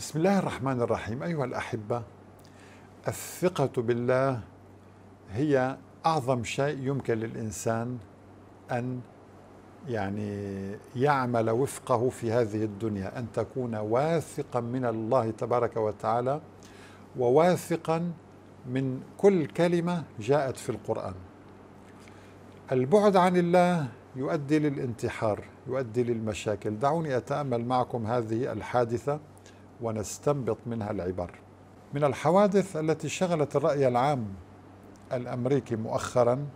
بسم الله الرحمن الرحيم أيها الأحبة الثقة بالله هي أعظم شيء يمكن للإنسان أن يعني يعمل وفقه في هذه الدنيا أن تكون واثقا من الله تبارك وتعالى وواثقا من كل كلمة جاءت في القرآن البعد عن الله يؤدي للانتحار يؤدي للمشاكل دعوني أتأمل معكم هذه الحادثة ونستنبط منها العبر من الحوادث التي شغلت الرأي العام الأمريكي مؤخرا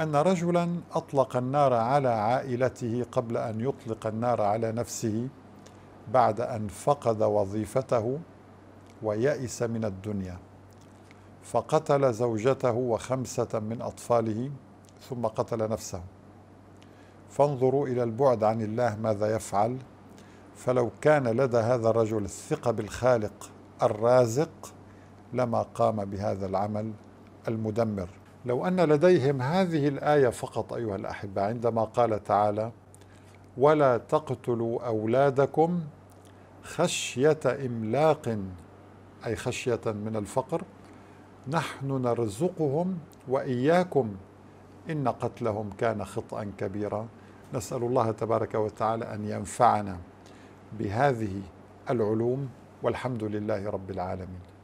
أن رجلا أطلق النار على عائلته قبل أن يطلق النار على نفسه بعد أن فقد وظيفته ويأس من الدنيا فقتل زوجته وخمسة من أطفاله ثم قتل نفسه فانظروا إلى البعد عن الله ماذا يفعل فلو كان لدى هذا الرجل الثقة بالخالق الرازق لما قام بهذا العمل المدمر لو أن لديهم هذه الآية فقط أيها الأحبة عندما قال تعالى ولا تقتلوا أولادكم خشية إملاق أي خشية من الفقر نحن نرزقهم وإياكم إن قتلهم كان خطأ كبيرا نسأل الله تبارك وتعالى أن ينفعنا بهذه العلوم والحمد لله رب العالمين